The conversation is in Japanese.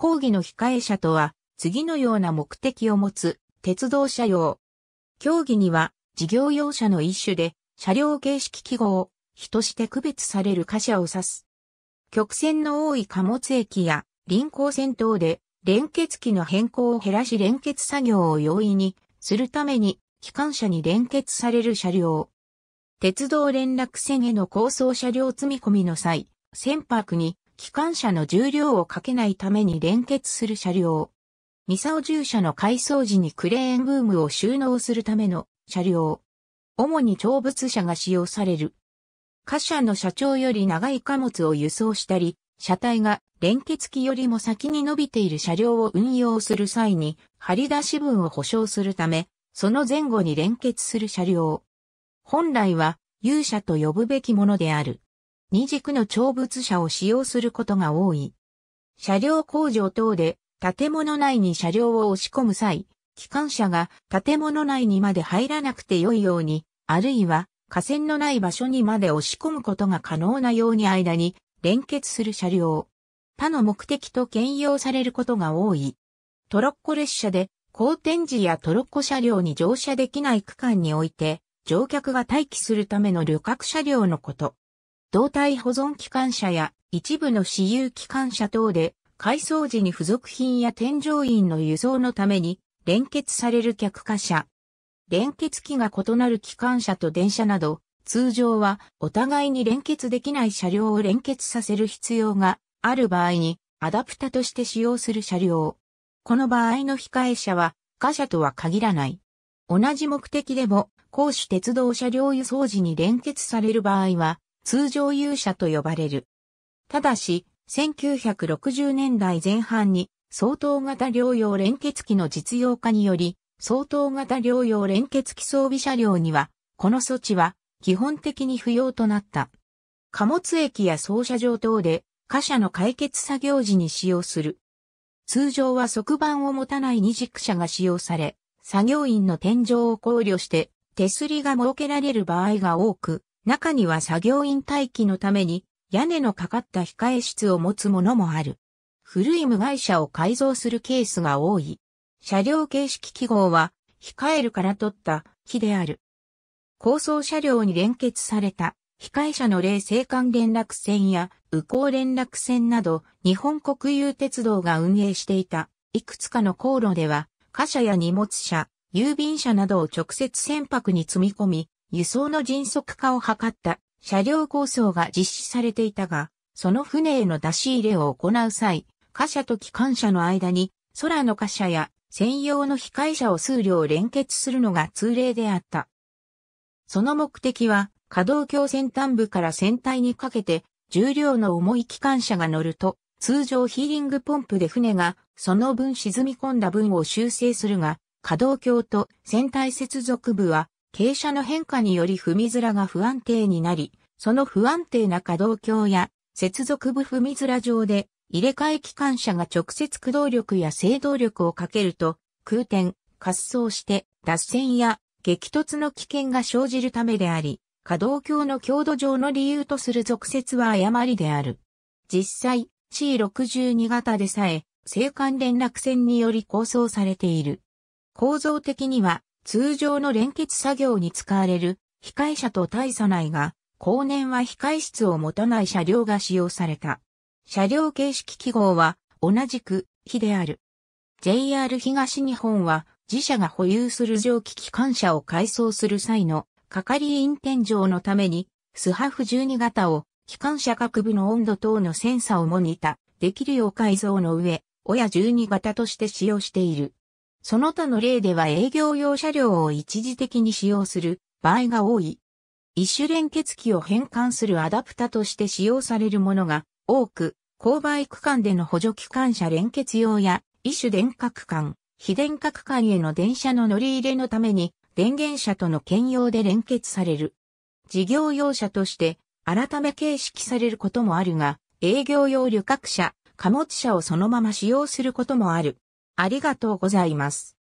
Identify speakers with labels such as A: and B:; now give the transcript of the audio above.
A: 講義の控え者とは、次のような目的を持つ、鉄道車用。競技には、事業用車の一種で、車両形式記号、比として区別される貨車を指す。曲線の多い貨物駅や、臨港線等で、連結機の変更を減らし連結作業を容易にするために、機関車に連結される車両。鉄道連絡線への高層車両積み込みの際、船舶に機関車の重量をかけないために連結する車両。ミサオ重車の改装時にクレーンブームを収納するための車両。主に長物車が使用される。貨車の車長より長い貨物を輸送したり、車体が連結機よりも先に伸びている車両を運用する際に、張り出し分を保証するため、その前後に連結する車両。本来は、勇者と呼ぶべきものである。二軸の長物車を使用することが多い。車両工場等で建物内に車両を押し込む際、機関車が建物内にまで入らなくて良いように、あるいは架線のない場所にまで押し込むことが可能なように間に連結する車両。他の目的と兼用されることが多い。トロッコ列車で高天時やトロッコ車両に乗車できない区間において乗客が待機するための旅客車両のこと。動体保存機関車や一部の私有機関車等で、改装時に付属品や添乗員の輸送のために連結される客貨車。連結機が異なる機関車と電車など、通常はお互いに連結できない車両を連結させる必要がある場合にアダプタとして使用する車両。この場合の控え車は貨車とは限らない。同じ目的でも、公主鉄道車両輸送時に連結される場合は、通常勇者と呼ばれる。ただし、1960年代前半に、相当型療養連結機の実用化により、相当型療養連結機装備車両には、この措置は基本的に不要となった。貨物駅や操車場等で、貨車の解決作業時に使用する。通常は側板を持たない二軸車が使用され、作業員の天井を考慮して手すりが設けられる場合が多く、中には作業員待機のために屋根のかかった控え室を持つものもある。古い無害車を改造するケースが多い。車両形式記号は、控えるから取った木である。高層車両に連結された、控え車の冷青間連絡線や宇高連絡線など、日本国有鉄道が運営していた、いくつかの航路では、貨車や荷物車、郵便車などを直接船舶に積み込み、輸送の迅速化を図った車両構想が実施されていたが、その船への出し入れを行う際、貨車と機関車の間に空の貨車や専用の機械車を数両連結するのが通例であった。その目的は、稼働橋先端部から船体にかけて重量の重い機関車が乗ると、通常ヒーリングポンプで船がその分沈み込んだ分を修正するが、稼働橋と船体接続部は傾斜の変化により踏み面らが不安定になり、その不安定な可動橋や接続部踏み面ら上で入れ替え機関車が直接駆動力や制動力をかけると空転、滑走して脱線や激突の危険が生じるためであり、可動橋の強度上の理由とする俗説は誤りである。実際、C62 型でさえ、青函連絡線により構想されている。構造的には、通常の連結作業に使われる控え車と大差内が、後年は控室を持たない車両が使用された。車両形式記号は同じく非である。JR 東日本は自社が保有する蒸気機関車を改装する際の係員天井のためにスハフ12型を機関車各部の温度等のセンサをモニタできるよう改造の上、親12型として使用している。その他の例では営業用車両を一時的に使用する場合が多い。一種連結機を変換するアダプタとして使用されるものが多く、勾配区間での補助機関車連結用や、異種電化区間、非電化区間への電車の乗り入れのために、電源車との兼用で連結される。事業用車として、改め形式されることもあるが、営業用旅客車、貨物車をそのまま使用することもある。ありがとうございます。